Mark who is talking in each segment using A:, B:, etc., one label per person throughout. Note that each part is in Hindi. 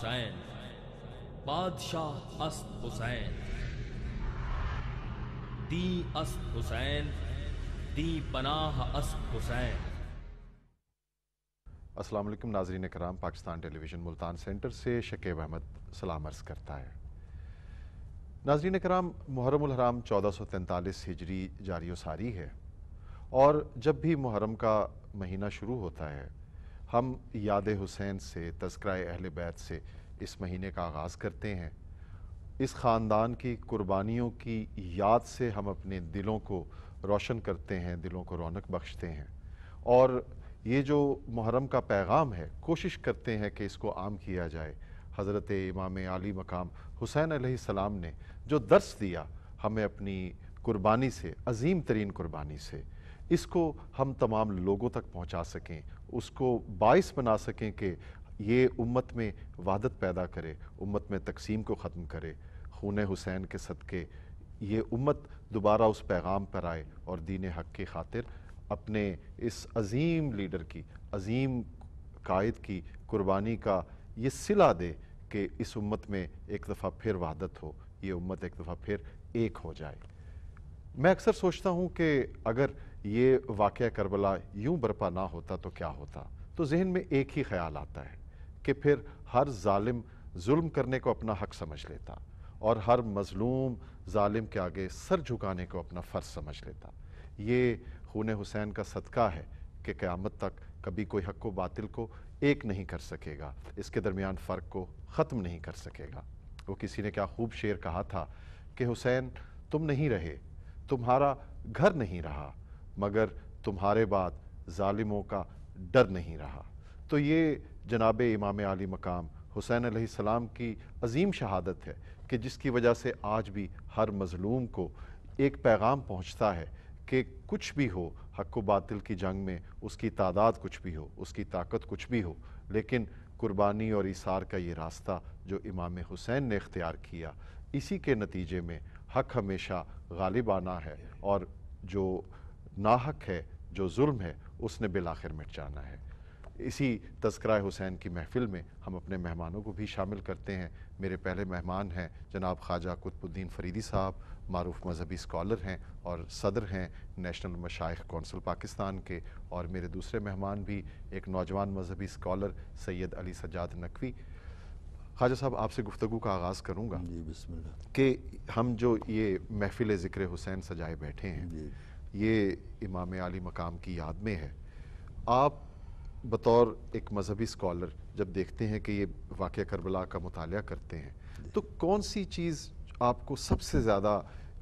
A: हुसैन बादशाह अस्त हुसैन दी अस्त हुसैन दी पनाह अस्त हुसैन
B: अस्सलाम वालेकुम नाजरीन कराम पाकिस्तान टेलीविज़न मुल्तान सेंटर से शकेब अहमद सलाम अर्ज़ करता है नाजरीन कराम मुहरम हराम चौदह सौ तैंतालीस हिजरी जारी सारी है और जब भी मुहर्रम का महीना शुरू होता है हम याद हुसैन से तस्करा अहल बैत से इस महीने का आगाज़ करते हैं इस ख़ानदान की कुर्बानियों की याद से हम अपने दिलों को रोशन करते हैं दिलों को रौनक बख्शते हैं और ये जो मुहरम का पैगाम है कोशिश करते हैं कि इसको आम किया जाए हज़रत इमाम आली मकाम हुसैन सलाम ने जो दर्स दिया हमें अपनी कुर्बानी से अजीम तरीन कुर्बानी से इसको हम तमाम लोगों तक पहुंचा सकें उसको बायस बना सकें कि ये उम्मत में वादत पैदा करे उम्मत में तकसीम को ख़त्म करे खून हुसैन के सदक़े ये उम्मत दोबारा उस पैगाम पर आए और दीन हक़ की खातिर अपने इस अजीम लीडर की अजीम कायद की कुर्बानी का ये सिला दे कि इस उम्मत में एक दफ़ा फिर वहादत हो ये उम्मत एक दफ़ा फिर एक हो जाए मैं अक्सर सोचता हूँ कि अगर ये वाक़ करबला यूं बरपा ना होता तो क्या होता तो जहन में एक ही ख्याल आता है कि फिर हर ालिम जुल्म करने को अपना हक समझ लेता और हर मज़लूम ालिम के आगे सर झुकाने को अपना फ़र्ज समझ लेता ये खून हुसैन का सदका है कि क़्यामत तक कभी कोई हक व बातिल को एक नहीं कर सकेगा इसके दरमियान फ़र्क को ख़त्म नहीं कर सकेगा वो किसी ने क्या खूब शेर कहा था कि हुसैन तुम नहीं रहे तुम्हारा घर नहीं रहा मगर तुम्हारे बाद ालिमों का डर नहीं रहा तो ये जनाब इमाम आली मकाम हुसैन सलाम की अजीम शहादत है कि जिसकी वजह से आज भी हर मज़लूम को एक पैगाम पहुँचता है कि कुछ भी हो हक बातिल की जंग में उसकी तादाद कुछ भी हो उसकी ताकत कुछ भी हो लेकिन कुर्बानी और इसार का ये रास्ता जो इमाम हुसैन ने इख्तियार किया इसी के नतीजे में हक हमेशा गालिब आना है और जो नाहक है जो जुल्म है उसने बिल आखिर मिट जाना है इसी तस्करा हुसैन की महफ़िल में हम अपने मेहमानों को भी शामिल करते हैं मेरे पहले मेहमान हैं जनाब ख्वाजा कुतबुद्दीन फरीदी साहब मरूफ मजहबी स्कॉलर हैं और सदर हैं नेशनल मशाइ कौंसिल पाकिस्तान के और मेरे दूसरे मेहमान भी एक नौजवान मजहबी स्कॉलर सैयद अली सजाद नकवी ख्वाजा साहब आपसे गुफ्तु का आगाज़ करूँगा कि हम जो ये महफ़िल ज़िक्र हुसैन सजाए बैठे हैं ये इमाम आली मकाम की याद में है आप बतौर एक मजहबी स्कॉलर जब देखते हैं कि ये वाक़ करबला का मुताल करते हैं तो कौन सी चीज़ आपको सबसे ज़्यादा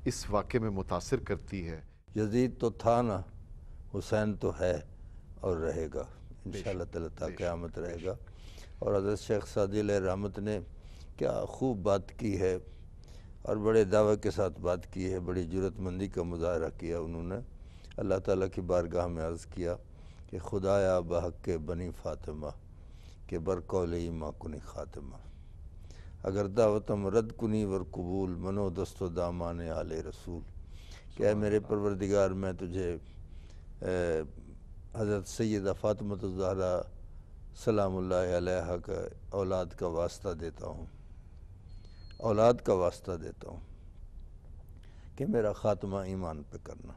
B: इस वाक़े में मुतासर करती है यजीद तो था ना हुसैन तो है
A: और रहेगा इन शाह क़्यामत रहेगा और हजरत शेख सदी रहमत ने क्या खूब बात की है और बड़े दावे के साथ बात की है बड़ी जरूरतमंदी का मुजाहरा किया उन्होंने अल्लाह ताला की बारगाह में अर्ज़ किया कि खुदाया बहक बनी फ़ातिमा के बरकौल माँ कुनी ख़ातिमा अगर दावतम रद्द कुनी वर कबूल मनो दस्तो दामान आल रसूल क्या मेरे परवरदिगार मैं तुझे हज़रत सैद फ़ातमत सलाम का औलाद का वास्ता देता हूँ औलाद का वास्ता देता हूँ कि मेरा ख़ात्मा ईमान पे करना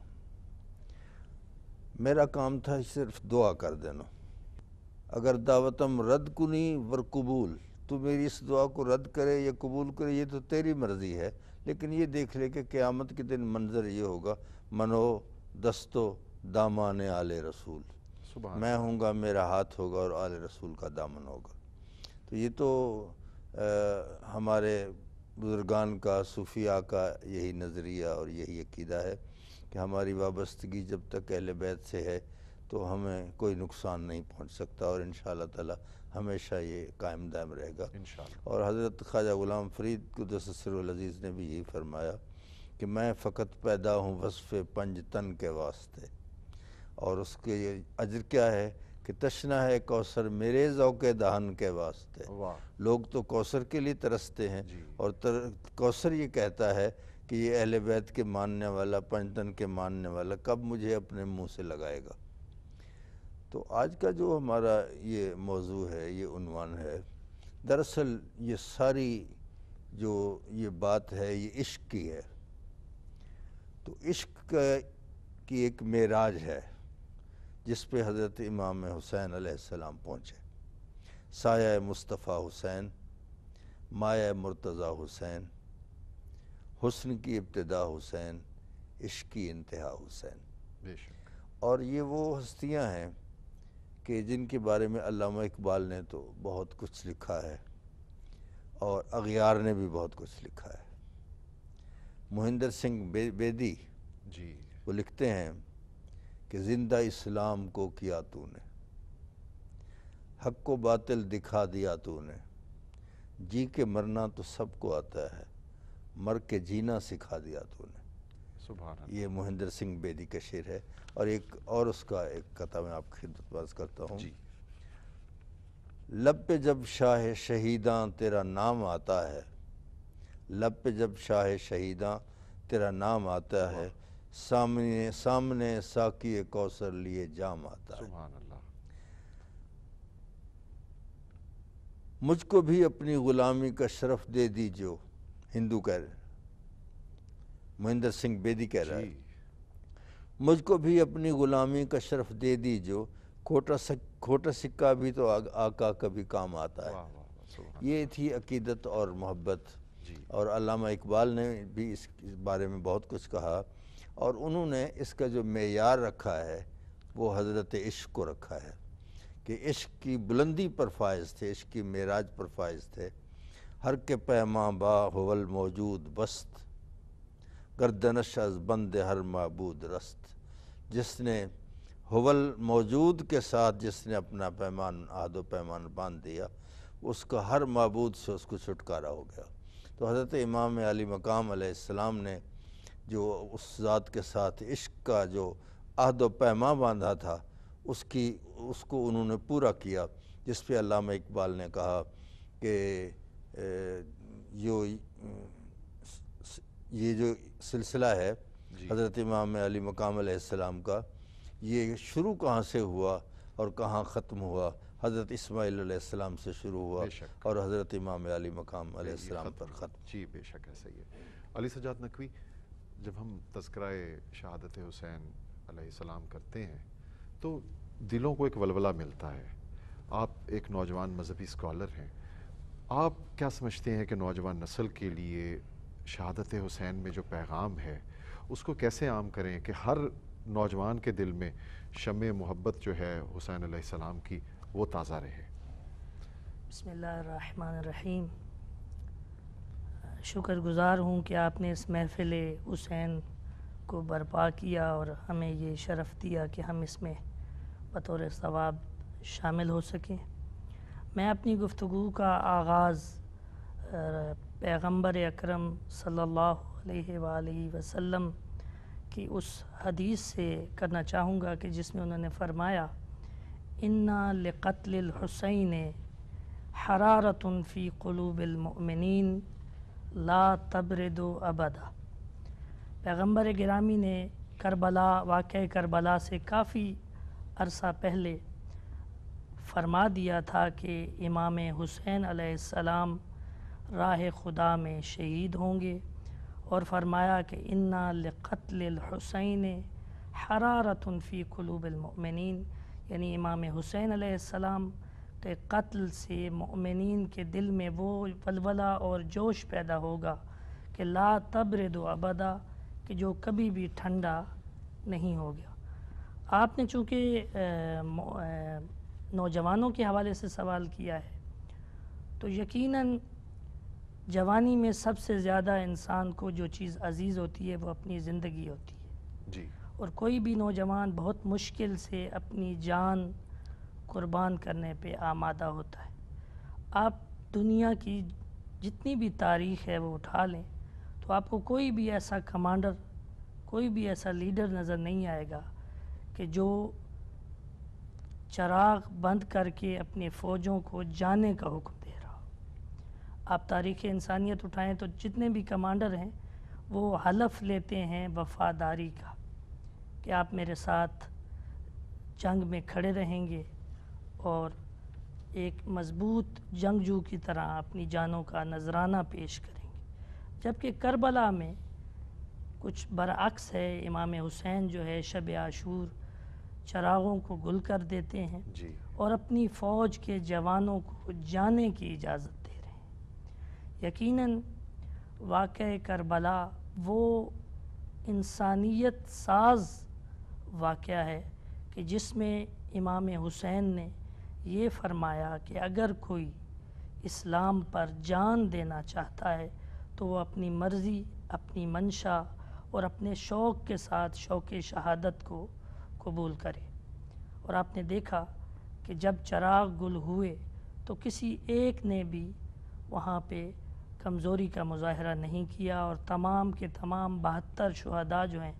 A: मेरा काम था सिर्फ दुआ कर देना अगर दावतम रद्द कुनी वर कबूल तो मेरी इस दुआ को रद्द करे या कबूल करे ये तो तेरी मर्ज़ी है लेकिन ये देख ले कि क़्यामत के दिन मंजर ये होगा मनो दस्तो दामान आल रसूल मैं हूँगा मेरा हाथ होगा और आल रसूल का दामन होगा तो ये तो आ, हमारे बुज़ुर्गान का सूफिया का यही नज़रिया और यही अकीदा है कि हमारी वाबस्तगी जब तक अहल बैत से है तो हमें कोई नुकसान नहीं पहुंच सकता और इन ताला हमेशा ये कायम दायम रहेगा और हज़रत ख्वाजा ग़ुलाम फरीद कुदसरज़ीज़ ने भी यही फरमाया कि मैं फ़कत पैदा हूँ वसफ़ पंज तन के वास्ते और उसके अजर क्या है कि तशना है कौसर मेरे जौके दहन के वास्ते लोग तो कौसर के लिए तरसते हैं और तर, कौसर ये कहता है कि ये अहल बैत के मानने वाला पंचतन के मानने वाला कब मुझे अपने मुंह से लगाएगा तो आज का जो हमारा ये मौजू है ये उनवान है दरअसल ये सारी जो ये बात है ये इश्क की है तो इश्क की एक मेराज है जिस पे हज़रत इमाम हुसैन आसमाम पहुँचे साया मुस्तफ़ा हुसैन माया मुर्तज़ा हुसैन हुस्न की इब्तदा हुसैन इश्क की इंतहा हुसैन और ये वो हस्तियाँ हैं कि जिनके बारे में अल्लामा इकबाल ने तो बहुत कुछ लिखा है और अगियार ने भी बहुत कुछ लिखा है मोहिंदर सिंह बे, बेदी जी वो लिखते हैं कि ज़िंदा इस्लाम को किया तूने हक को बातिल दिखा दिया तूने जी के मरना तो सबको आता है मर के जीना सिखा दिया तूने ये मोहिंदर सिंह बेदी का शेर है और एक और उसका एक कथा मैं आपकी खिदमत करता हूँ लब पे जब शाह शहीदा तेरा नाम आता है लब पे जब शाह शहीदा तेरा नाम आता है सामने सामने साकी कौसर लिए जा माता मुझको भी अपनी गुलामी का शरफ दे दीजो हिंदू कह रहे महेंद्र सिंह बेदी कह रहा है मुझको भी अपनी गुलामी का शरफ दे दीजो खोटा सक खोटा सिक्का भी तो आ, आका कभी काम आता है वाँ वाँ ये थी अकीदत और मोहब्बत और अलामा इकबाल ने भी इस, इस बारे में बहुत कुछ कहा और उन्होंने इसका जो मैार रखा है वो हज़रत इश्क को रखा है कि इश्क की बुलंदी पर फायज़ थे इश्क की मेराज पर फायज़ थे हर के पैमा बा मौजूद बस्त गर्दनश अज बंद हर महबूद रस्त जिसने हवल मौजूद के साथ जिसने अपना पैमान आदो पैमान बांध दिया उसका हर महबूद से उसको छुटकारा हो गया तो हज़रत इमाम अली मकाम ने जो उस ज़ात के साथ इश्क का जो अहद पैमा बांधा था उसकी उसको उन्होंने पूरा किया जिस पे अल्लामा इकबाल ने कहा कि जो ये जो सिलसिला है हज़रत इमाम अली मकाम सलाम का ये शुरू कहाँ से हुआ और कहाँ ख़त्म हुआ हज़रत इसमाईलम से शुरू हुआ और हज़रत इमाम
B: अली मकाम पर ख़त्म जी बेशक है सही है अली सजाद नकवी जब हम तस्करा शहादत हुसैन सलाम करते हैं तो दिलों को एक वलवला मिलता है आप एक नौजवान मजहबी स्कॉलर हैं आप क्या समझते हैं कि नौजवान नस्ल के लिए शहादत हुसैन में जो पैगाम है उसको कैसे आम करें कि हर नौजवान के दिल में शम मोहब्बत जो है हुसैन सलाम की वो ताज़ा रहे
C: बसमीम शुक्रगुज़ार हूँ कि आपने इस महफ़िल हुसैन को बर्पा किया और हमें ये शरफ़ दिया कि हम इसमें बतौर सवाब शामिल हो सकें मैं अपनी गुफ्तु का आगाज़ पैगम्बर अक्रम सल्लल्लाहु अलैहि वसल्लम की उस हदीस से करना चाहूँगा कि जिसमें उन्होंने फ़रमाया इन्ना लक़तल हुसैन हरारतन क़लूबिलमिन ला दो अबदा पैगम्बर ग्रामी ने करबला वाक़ करबला से काफ़ी अरसा पहले फरमा दिया था कि इमाम हुसैन आसमाम राह खुदा में शहीद होंगे और फरमाया कि इन्ना लक़तल हुसैन हरारतफ़ी कलूबमिन यानी इमाम हुसैन आसमाम तो कत्ल से ममिन के दिल में वो वलवला और जोश पैदा होगा कि ला तब्र दो अबदा कि जो कभी भी ठंडा नहीं हो गया आपने चूँकि नौजवानों के हवाले से सवाल किया है तो यकीनन जवानी में सबसे ज़्यादा इंसान को जो चीज़ अजीज़ होती है वो अपनी ज़िंदगी होती
B: है जी
C: और कोई भी नौजवान बहुत मुश्किल से अपनी जान कुर्बान करने पे आमादा होता है आप दुनिया की जितनी भी तारीख है वो उठा लें तो आपको कोई भी ऐसा कमांडर कोई भी ऐसा लीडर नज़र नहीं आएगा कि जो चराग बंद करके अपने फ़ौजों को जाने का हुक्म दे रहा हो आप तारीख़ इंसानियत उठाएं तो जितने भी कमांडर हैं वो हलफ लेते हैं वफादारी का कि आप मेरे साथ जंग में खड़े रहेंगे और एक मज़बूत जंगजू की तरह अपनी जानों का नजराना पेश करेंगे जबकि करबला में कुछ बरअक्स है इमाम हुसैन जो है शब आशूर चरागों को गुल कर देते हैं और अपनी फ़ौज के जवानों को जाने की इजाज़त दे रहे हैं यकीनन वाक़ करबला वो इंसानियत साज वाक़ है कि जिसमें इमाम हुसैन ने ये फरमाया कि अगर कोई इस्लाम पर जान देना चाहता है तो वो अपनी मर्ज़ी अपनी मंशा और अपने शौक़ के साथ शौक़ शहादत को कबूल करे और आपने देखा कि जब चराग गुल हुए तो किसी एक ने भी वहाँ पे कमज़ोरी का मुजाहरा नहीं किया और तमाम के तमाम बहत्तर शहदा जो हैं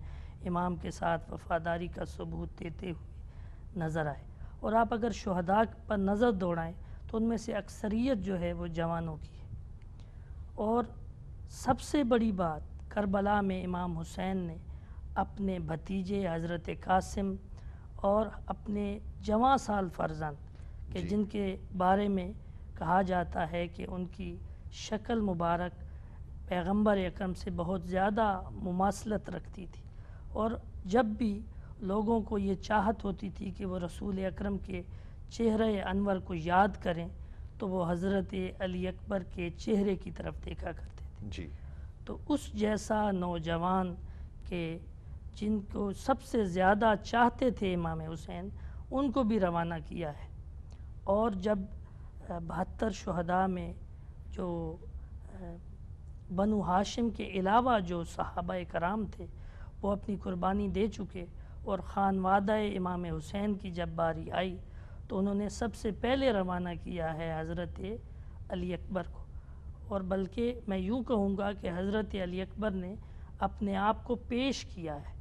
C: इमाम के साथ वफादारी का सबूत देते हुए नज़र आए और आप अगर शहदा पर नज़र दौड़ाएँ तो उनमें से अक्सरियत जो है वो जवानों की है और सबसे बड़ी बात करबला में इमाम हुसैन ने अपने भतीजे हज़रत कासिम और अपने जवा साल फर्जंद के जिनके बारे में कहा जाता है कि उनकी शक्ल मुबारक पैगंबर अक्रम से बहुत ज़्यादा मुमासलत रखती थी और जब भी लोगों को ये चाहत होती थी कि वो रसूल अकरम के चेहरे अनवर को याद करें तो वो हज़रत अली अकबर के चेहरे की तरफ देखा करते थे जी तो उस जैसा नौजवान के जिनको सबसे ज़्यादा चाहते थे इमाम हुसैन उनको भी रवाना किया है और जब बहत्तर शहदा में जो बनु हाशिम के अलावा जो सहाबा कराम थे वो अपनी कुर्बानी दे चुके और ख़ान वादा इमाम हुसैन की जब बारी आई तो उन्होंने सबसे पहले रवाना किया है हज़रत अली अकबर को और बल्कि मैं यूँ कहूँगा कि हज़रत अली अकबर ने अपने आप को पेश किया है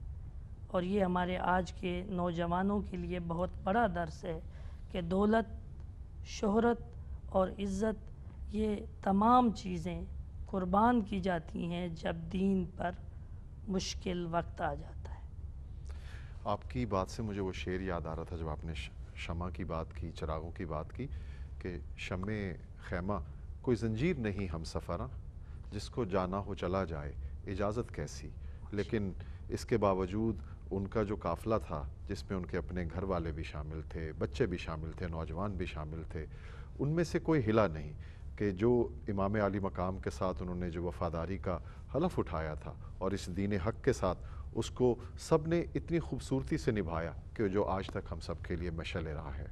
C: और ये हमारे आज के नौजवानों के लिए बहुत बड़ा दर्स है कि दौलत शहरत और इज़्ज़त ये तमाम चीज़ें कुर्बान की जाती हैं जब दीन पर मुश्किल वक्त आ जाता
B: आपकी बात से मुझे वो शेर याद आ रहा था जब आपने शमा की बात की चरागों की बात की कि शम खैमा कोई ज़ंजीर नहीं हम सफ़रा जिसको जाना हो चला जाए इजाज़त कैसी लेकिन इसके बावजूद उनका जो काफ़िला था जिसमें उनके अपने घर वाले भी शामिल थे बच्चे भी शामिल थे नौजवान भी शामिल थे उनमें से कोई हिला नहीं कि जो इमाम आली मकाम के साथ उन्होंने जो वफ़ादारी का हलफ उठाया था और इस दीन हक के साथ उसको सब ने इतनी खूबसूरती से निभाया कि जो आज तक हम सब के लिए मशल रहा है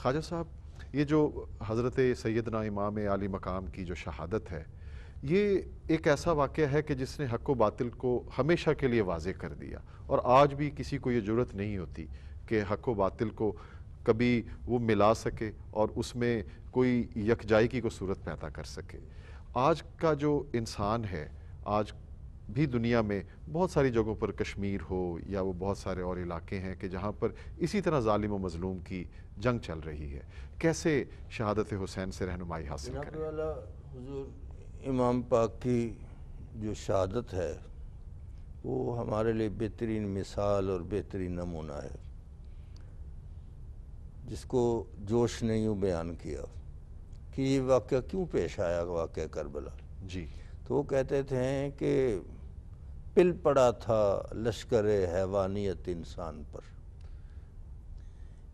B: ख्वाजा साहब ये जो हज़रत सैदना इमाम आली मकाम की जो शहादत है ये एक ऐसा वाक़ है कि जिसने हक व बातिल को हमेशा के लिए वाज कर दिया और आज भी किसी को ये ज़रूरत नहीं होती कि हक व बातिल को कभी वो मिला सके और उसमें कोई यकजाई की को सूरत पैदा कर सके आज का जो इंसान है आज भी दुनिया में बहुत सारी जगहों पर कश्मीर हो या वो बहुत सारे और इलाके हैं कि जहाँ पर इसी तरह ालिम व मज़लूम की जंग चल रही है कैसे शहादत हुसैन से रहनुमाई हासिल
A: करें
B: इमाम पाक की जो शहादत है
A: वो हमारे लिए बेहतरीन मिसाल और बेहतरीन नमूना है जिसको जोश ने यूँ बयान किया कि ये वाक़ क्यों पेश आया वाक़ करबला जी तो वो कहते थे कि पिल पड़ा था लश्कर हैवानियत इंसान पर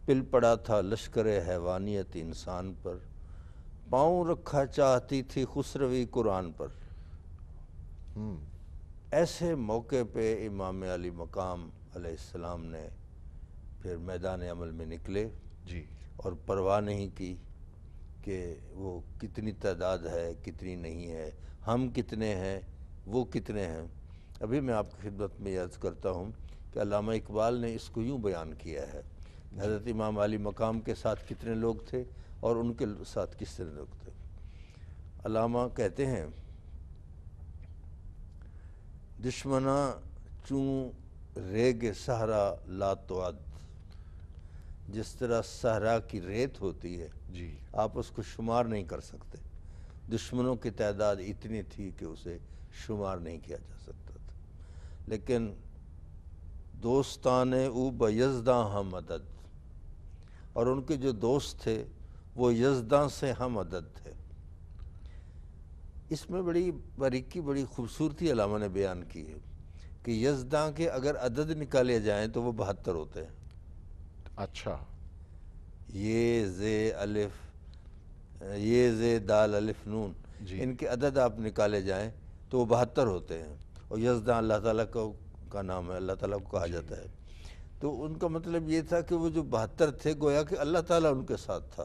A: पिल पड़ा था लश्कर हैवानियत इंसान पर पाँव रखा चाहती थी खुसरवी कुरान पर हम्म, ऐसे मौके पे इमाम अली मकाम अलैहिस्सलाम ने फिर मैदान अमल में निकले जी और परवाह नहीं की कि वो कितनी तादाद है कितनी नहीं है हम कितने हैं वो कितने हैं अभी मैं आपकी खिदमत में याद करता हूँ कि अलामा इकबाल ने इसको यूँ बयान किया है हज़रत इमाम अली मकाम के साथ कितने लोग थे और उनके साथ किस तरह लोग थे अलामा कहते हैं दुश्मना चूँ रेग सहरा लातवाद जिस तरह सहरा की रेत होती है जी आप उसको शुमार नहीं कर सकते दुश्मनों की तादाद इतनी थी कि उसे शुमार नहीं किया जा सकता लेकिन दोस्तान ऊ यजदा हम अदद और उनके जो दोस्त थे वो यजदा से हम अदद थे इसमें बड़ी बारीकी बड़ी खूबसूरती अलामा ने बयान की है कि यजदा के अगर अदद निकाले जाएं तो वो बहत्तर होते हैं अच्छा ये जे अलिफ ये जे दाल अलिफ नून इनके अदद आप निकाले जाएं तो वो बहत्तर होते हैं और यजदा अल्लाह ताला को का नाम है अल्लाह ताला को कहा जाता है तो उनका मतलब ये था कि वो जो बहत्तर थे गोया कि अल्लाह ताला उनके साथ था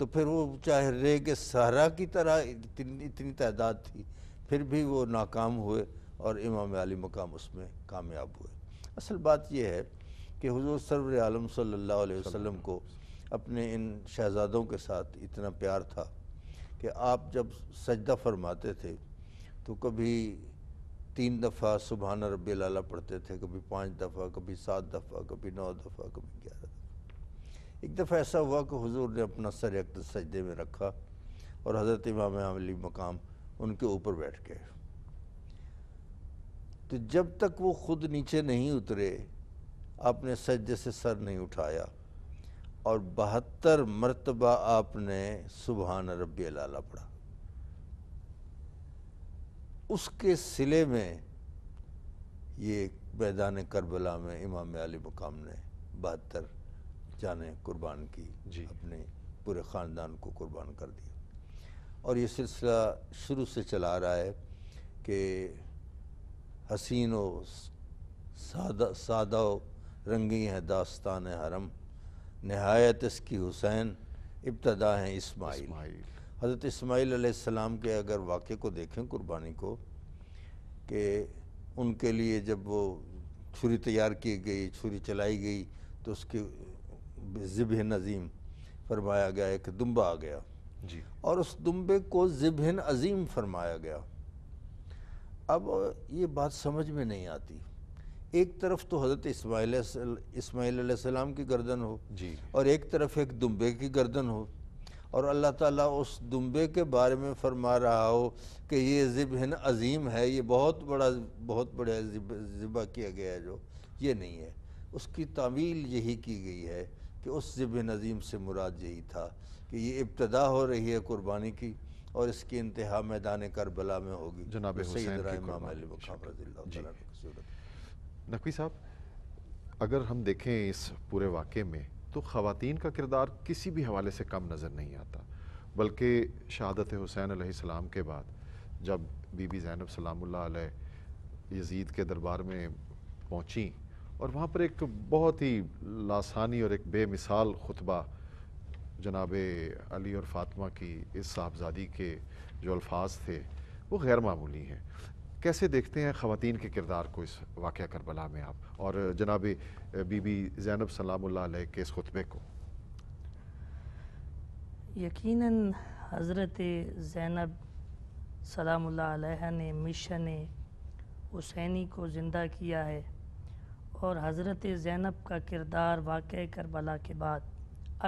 A: तो फिर वो चाहे रे के सहरा की तरह इतनी इतनी तादाद थी फिर भी वो नाकाम हुए और इमाम अली मकाम उसमें कामयाब हुए असल बात यह है कि हुजूर सरवर आलम सल्लल्लाहु अलैहि वसल्लम को अपने इन शहजादों के साथ इतना प्यार था कि आप जब सजदा फरमाते थे तो कभी तीन दफ़ा सुबह रबी लाला पढ़ते थे कभी पाँच दफ़ा कभी सात दफ़ा कभी नौ दफ़ा कभी ग्यारह दफ़ा एक दफ़ा ऐसा हुआ कि हुजूर ने अपना सर एक तो सजदे में रखा और हज़रत इमाम अली मकाम उनके ऊपर बैठ गए तो जब तक वो ख़ुद नीचे नहीं उतरे आपने सजदे से सर नहीं उठाया और बहत्तर मरतबा आपने सुबहान रबी लाला पढ़ा उसके सिले में ये मैदान करबला में इमाम अली मकाम ने बहत्तर जाने कुर्बान की जी अपने पूरे ख़ानदान को कुर्बान कर दिया और ये सिलसिला शुरू से चला रहा है कि हसीन व सादा सादा रंगी है दास्तान हरम नहायत इसकी हुसैन इब्तदा हैं इस्माइल हज़रत इसमाईल सलाम के अगर वाक़े को देखें कुर्बानी को कि उनके लिए जब वो छुरी तैयार की गई छुरी चलाई गई तो उसकी ज़िब नज़ीम फरमाया गया एक दुम्बा आ गया जी और उस दुम्बे को ज़िब अज़ीम फरमाया गया अब ये बात समझ में नहीं आती एक तरफ तो हज़रत इसमाइल इसमाईल सलाम की गर्दन हो जी और एक तरफ एक दुम्बे की गर्दन हो और अल्लाह ताला उस दुम्बे के बारे में फरमा रहा हो कि ये ज़िबिन अज़ीम है ये बहुत बड़ा बहुत बड़ा ज़िबा किया गया है जो ये नहीं है उसकी तामील यही की गई है कि उस ज़िब अजीम से मुराद यही था कि ये इब्तदा हो रही है कुर्बानी की और इसकी इंतहा मैदान करबला में होगी जनाब
B: नकवी साहब अगर हम देखें इस पूरे वाक़े में तो ख़वान का किरदार किसी भी हवाले से कम नज़र नहीं आता बल्कि शहादत हुसैन आसमाम के बाद जब बीबी जैनब सलामुल्लाह यजीद के दरबार में पहुँची और वहाँ पर एक बहुत ही लासानी और एक बेमिसाल खुतबा जनाब अली और फातमा की इस साहबजादी के जो अल्फाज थे वो गैर मामूली हैं कैसे देखते हैं ख़वान के किरदार को इस वाक़ करबला में आप और जनाब बीबी जैनब सलाम के इस खुतबे को
C: यकीन हज़रत जैनब सलाम ने मिशन हुसैनी को ज़िंदा किया है और हज़रत जैनब का किरदार वाक़ करबला के बाद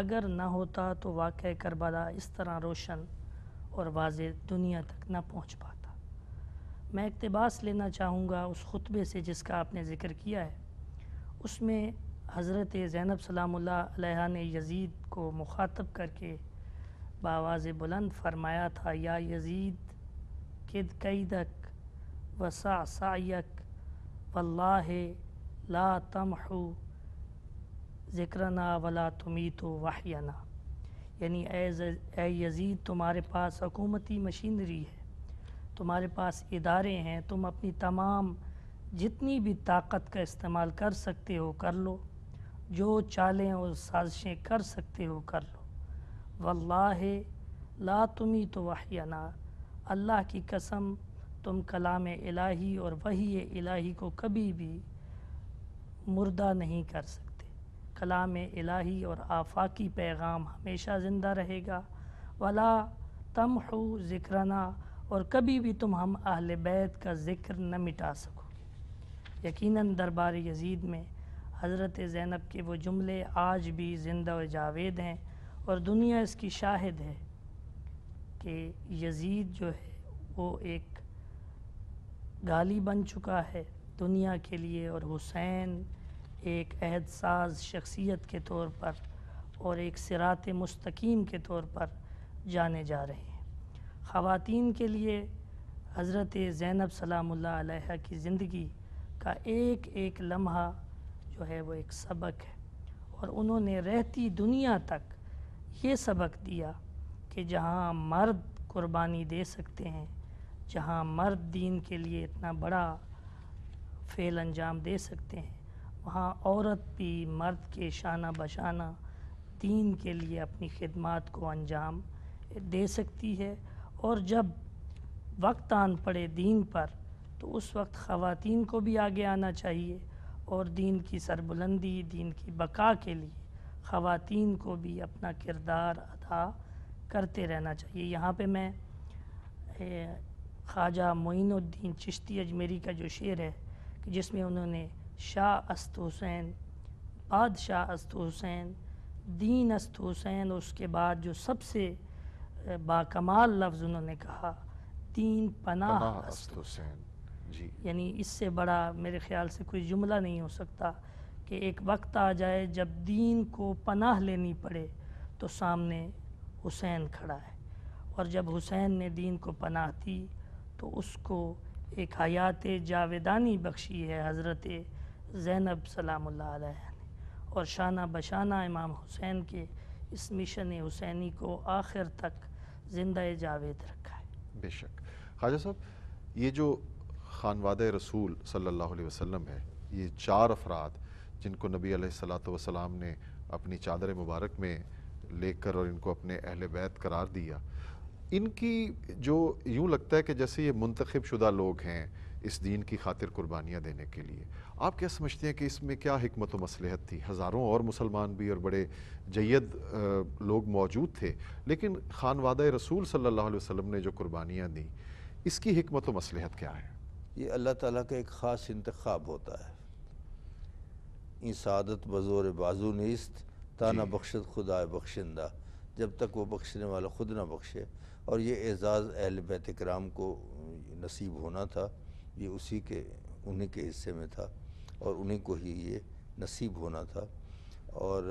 C: अगर ना होता तो वाक़ करबला इस तरह रोशन और वाज दुनिया तक ना पहुँच पाता मैं इकतबास लेना चाहूँगा उस खुतबे से जिसका आपने ज़िक्र किया है उसमें हज़रत ज़ैनब सलाम्ला ने यज़ीद को मुखातब करके बावाज़ बुलंद फरमाया था या यज़ीद किद कैदक वसा सायक वल्लाह ला तमहु ज़िक्रना वला तुमी तो वाहियाना यानी ए यजीद तुम्हारे पास हकूमती मशीनरी है तुम्हारे पास इदारे हैं तुम अपनी तमाम जितनी भी ताकत का इस्तेमाल कर सकते हो कर लो जो चालें और साजिशें कर सकते हो कर लो वल्लाह ला तुम्ही तो वाहना अल्लाह की कसम तुम कलाम इलाही और वही इलाही को कभी भी मुर्दा नहीं कर सकते कलाम इलाही और आफाकी पैगाम हमेशा ज़िंदा रहेगा वला तम हो ज़िक्रना और कभी भी तुम हम अहल बैत का ज़िक्र न मिटा सकोगे यकीनन दरबार यजीद में हज़रत ज़ैनब के वो जुमले आज भी ज़िंदा व जावेद हैं और दुनिया इसकी शाहिद है कि यजीद जो है वो एक गाली बन चुका है दुनिया के लिए और हुसैन एक अहद शख्सियत के तौर पर और एक सिरात मस्तकीम के तौर पर जाने जा रहे हैं ख़वातीन के लिए हज़रत ज़ैनब सलाम की ज़िंदगी का एक एक लम्हा जो है वो एक सबक है और उन्होंने रहती दुनिया तक ये सबक दिया कि जहाँ मर्द कुर्बानी दे सकते हैं जहाँ मर्द दीन के लिए इतना बड़ा फेल अंजाम दे सकते हैं वहाँ औरत भी मर्द के शाना बशाना दीन के लिए अपनी खिदमत को अंजाम दे सकती है और जब वक्त आन पड़े दीन पर तो उस वक्त ख़वान को भी आगे आना चाहिए और दीन की सरबुलंदी दीन की बका के लिए ख़वान को भी अपना किरदार अदा करते रहना चाहिए यहाँ पे मैं ख्वाजा मोइनुद्दीन चिश्ती अजमेरी का जो शेर है कि जिसमें उन्होंने शाह अस्त हुसैन बादशाह अस्त हुसैन दीन अस्त हुसैन उसके बाद जो सबसे बाकमाल लफ्ज़ उन्होंने कहा तीन पनाह हुसैन जी यानी इससे बड़ा मेरे ख्याल से कोई जुमला नहीं हो सकता कि एक वक्त आ जाए जब दीन को पनाह लेनी पड़े तो सामने हुसैन खड़ा है और जब हुसैन ने दीन को पनाह दी तो उसको एक हयात जावेदानी बख्शी है हज़रत ज़ैनब सलाम्ल ने और शाना बशाना इमाम हुसैन के इस मिशन हुसैनी को आखिर तक जिंदा जावेद रखा
B: है बेशक खाजा साहब ये जो खानवाद रसूल सल्लल्लाहु अलैहि वसल्लम है ये चार अफराद जिनको नबी सलाम ने अपनी चादर मुबारक में लेकर और इनको अपने अहल बैत करार दिया इनकी जो यूँ लगता है कि जैसे ये मुंतखब शुदा लोग हैं इस दीन की खातिर कुर्बानियाँ देने के लिए आप क्या समझते हैं कि इसमें क्या हमत मसलहत थी हज़ारों और मुसलमान भी और बड़े जैद लोग मौजूद थे लेकिन खान वाद रसूल सल्ला वसम ने जो कुर्बानियाँ दी इसकी हमत मसलहत क्या है ये अल्लाह ताली का एक ख़ास
A: इंतखब होता है इन बज़ोर बाजू नीस्त ताना बख्शत खुदा बख्शिंदा जब तक वह बख्शने वाला खुद ना बख्शे और ये एजाज़ अहल बैत कराम को नसीब होना था ये उसी के उन्हीं के हिस्से में था और उन्हीं को ही ये नसीब होना था और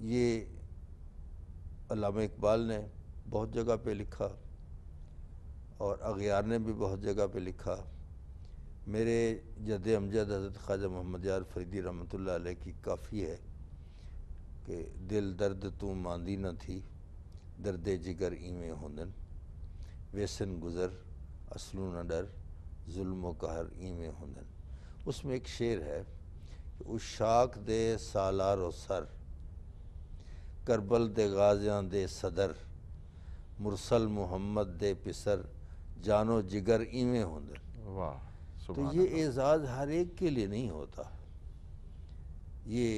A: ये अलामा इकबाल ने बहुत जगह पे लिखा और अगियार ने भी बहुत जगह पे लिखा मेरे जद अमजद हज़रत ख्वाजा मोहम्मद यार फरीदी रहमत की काफ़ी है कि दिल दर्द तू मांदी न थी दर्द जिगर इवें होंदन वेसन गुज़र असलू न डर जुल्म कहर ईम हुनन उसमें एक शेर है कि उशाक दे सालार सर करबल दे गाजियां दे सदर मुरसल मोहम्मद दे पिसर जानो जिगर इवें होंदन वाह तो ये एजाज़ हर एक के लिए नहीं होता ये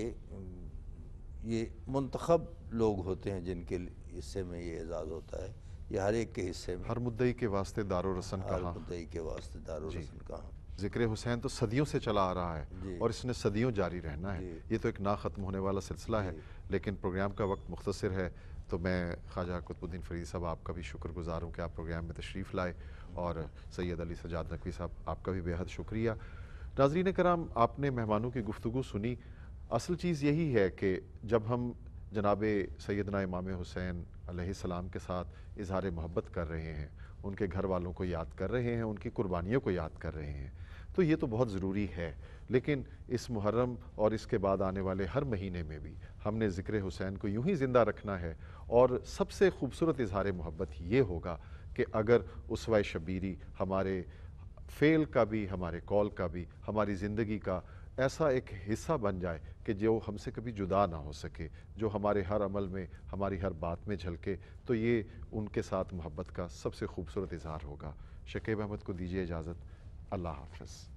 A: ये मंतखब लोग होते हैं जिनके हिस्से में ये एजाज़ होता है
B: ये हर एक के हिस्से में हर मुद्दई के वास्ते दारो रसन हर कहा
A: मुद्दई के वास्ते दारो रसन कहा
B: जिक्र हुसैन तो सदियों से चला आ रहा है और इसने सदियों जारी रहना है ये तो एक ना ख़त्म होने वाला सिलसिला है लेकिन प्रोग्राम का वक्त मुख्तर है तो मैं ख्वाजा कुतुबुद्दीन फरीद साहब आपका भी शुक्रगुजार हूँ कि आप प्रोग्राम में तशरीफ़ लाए और सैयद अली सजाद नकवी साहब आपका भी बेहद शुक्रिया नाजरीन कराम आपने मेहमानों की गुफ्तु सुनी असल चीज़ यही है कि जब हम जनाब सैदना इमाम हुसैन आसमाम के साथ इजहार मोहब्बत कर रहे हैं उनके घर वालों को याद कर रहे हैं उनकी कुर्बानियों को याद कर रहे हैं तो ये तो बहुत ज़रूरी है लेकिन इस मुहर्रम और इसके बाद आने वाले हर महीने में भी हमने ज़िक्र हुसैन को यूँ ही ज़िंदा रखना है और सबसे खूबसूरत इजहार मोहब्बत ये होगा कि अगर उसवा शबीरी हमारे फ़ेल का भी हमारे कॉल का भी हमारी ज़िंदगी का ऐसा एक हिस्सा बन जाए कि जो हमसे कभी जुदा ना हो सके जो हमारे हर अमल में हमारी हर बात में झलके तो ये उनके साथ मोहब्बत का सबसे खूबसूरत इजहार होगा शकीब अहमद को दीजिए इजाज़त अल्लाह हाफ़